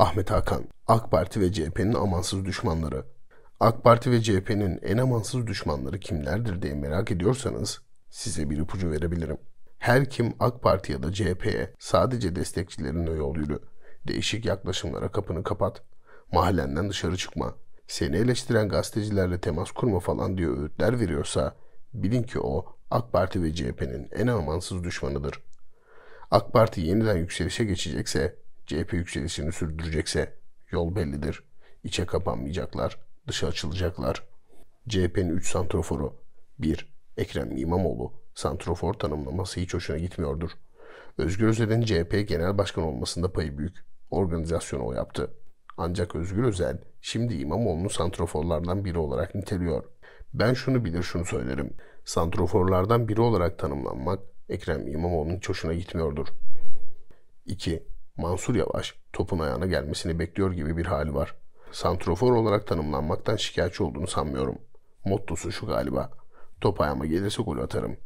Ahmet Hakan, AK Parti ve CHP'nin amansız düşmanları. AK Parti ve CHP'nin en amansız düşmanları kimlerdir diye merak ediyorsanız size bir ipucu verebilirim. Her kim AK Parti ya da CHP'ye sadece destekçilerine yol yürü, değişik yaklaşımlara kapını kapat, mahallenden dışarı çıkma, seni eleştiren gazetecilerle temas kurma falan diye öğütler veriyorsa bilin ki o AK Parti ve CHP'nin en amansız düşmanıdır. AK Parti yeniden yükselişe geçecekse CHP yükselişini sürdürecekse yol bellidir. İçe kapanmayacaklar, dışa açılacaklar. CHP'nin 3 santroforu 1. Ekrem İmamoğlu santrofor tanımlaması hiç hoşuna gitmiyordur. Özgür Özel'in CHP genel başkan olmasında payı büyük. Organizasyonu o yaptı. Ancak Özgür Özel şimdi İmamoğlu'nu santroforlardan biri olarak niteliyor. Ben şunu bilir şunu söylerim. Santroforlardan biri olarak tanımlanmak Ekrem İmamoğlu'nun hiç hoşuna gitmiyordur. 2. Mansur Yavaş topun ayağına gelmesini bekliyor gibi bir hali var. Santrofor olarak tanımlanmaktan şikayetçi olduğunu sanmıyorum. Mottosu şu galiba. Top ayağıma gelirse gol atarım.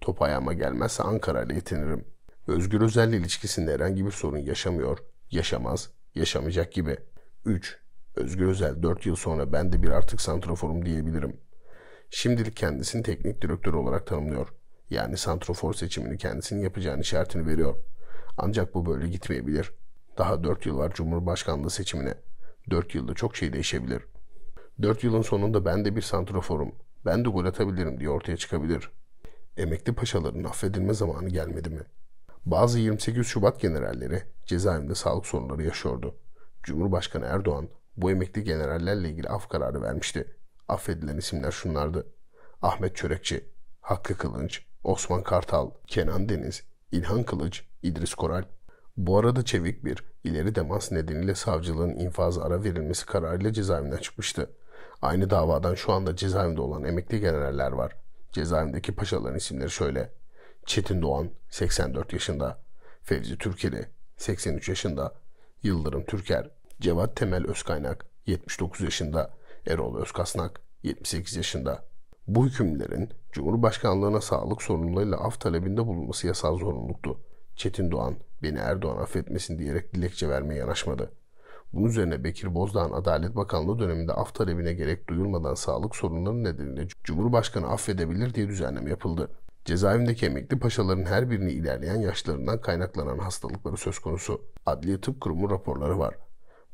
Top ayağıma gelmezse Ankara ile yetinirim. Özgür Özel'le ilişkisinde herhangi bir sorun yaşamıyor, yaşamaz, yaşamayacak gibi. 3. Özgür Özel 4 yıl sonra ben de bir artık santroforum diyebilirim. Şimdilik kendisini teknik direktör olarak tanımlıyor. Yani santrofor seçimini kendisinin yapacağını işaretini veriyor.'' Ancak bu böyle gitmeyebilir. Daha 4 yıl var Cumhurbaşkanlığı seçimine. 4 yılda çok şey değişebilir. 4 yılın sonunda ben de bir santraforum. Ben de gol atabilirim diye ortaya çıkabilir. Emekli paşaların affedilme zamanı gelmedi mi? Bazı 28 Şubat generalleri cezaevinde sağlık sorunları yaşıyordu. Cumhurbaşkanı Erdoğan bu emekli generallerle ilgili af kararı vermişti. Affedilen isimler şunlardı. Ahmet Çörekçi, Hakkı Kılınç, Osman Kartal, Kenan Deniz, İlhan Kılıç, İdris Koral. Bu arada Çevik bir ileri temas nedeniyle savcılığın infaz ara verilmesi kararıyla cezaevinden çıkmıştı. Aynı davadan şu anda cezaevinde olan emekli generaller var. Cezaevindeki paşaların isimleri şöyle. Çetin Doğan 84 yaşında, Fevzi Türkeli 83 yaşında, Yıldırım Türker, Cevat Temel Özkaynak 79 yaşında, Erol Özkasnak 78 yaşında. Bu hükümlerin Cumhurbaşkanlığına sağlık sorunlarıyla af talebinde bulunması yasal zorunluluktu. Çetin Doğan beni Erdoğan affetmesin diyerek dilekçe vermeye yanaşmadı. Bunun üzerine Bekir Bozdağ'ın Adalet Bakanlığı döneminde af talebine gerek duyulmadan sağlık sorunları nedeniyle Cumhurbaşkanı affedebilir diye düzenleme yapıldı. Cezaevindeki emekli paşaların her birini ilerleyen yaşlarından kaynaklanan hastalıkları söz konusu. Adliye Tıp Kurumu raporları var.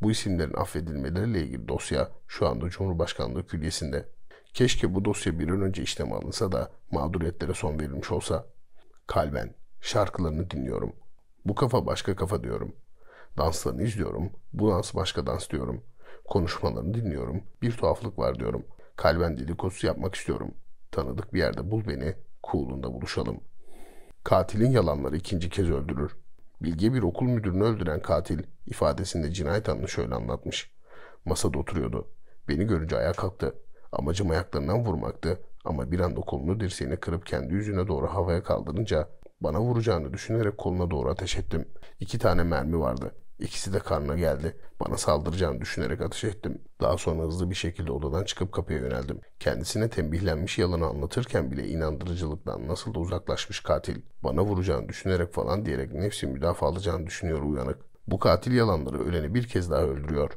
Bu isimlerin affedilmeleriyle ilgili dosya şu anda Cumhurbaşkanlığı Külliyesi'nde. Keşke bu dosya bir an önce işleme alınsa da mağduriyetlere son verilmiş olsa. Kalben Şarkılarını dinliyorum. Bu kafa başka kafa diyorum. Danslarını izliyorum. Bu dans başka dans diyorum. Konuşmalarını dinliyorum. Bir tuhaflık var diyorum. Kalben dedikodusu yapmak istiyorum. Tanıdık bir yerde bul beni. Kuğulunda buluşalım. Katilin yalanları ikinci kez öldürür. Bilge bir okul müdürünü öldüren katil ifadesinde cinayet anını şöyle anlatmış. Masada oturuyordu. Beni görünce ayağa kalktı. Amacım ayaklarından vurmaktı ama bir anda kolunu dirseğine kırıp kendi yüzüne doğru havaya kaldırınca bana vuracağını düşünerek koluna doğru ateş ettim. İki tane mermi vardı. İkisi de karnına geldi. Bana saldıracağını düşünerek ateş ettim. Daha sonra hızlı bir şekilde odadan çıkıp kapıya yöneldim. Kendisine tembihlenmiş yalanı anlatırken bile inandırıcılıktan nasıl da uzaklaşmış katil. Bana vuracağını düşünerek falan diyerek nefsi müdafaa alacağını düşünüyor uyanık. Bu katil yalanları öleni bir kez daha öldürüyor.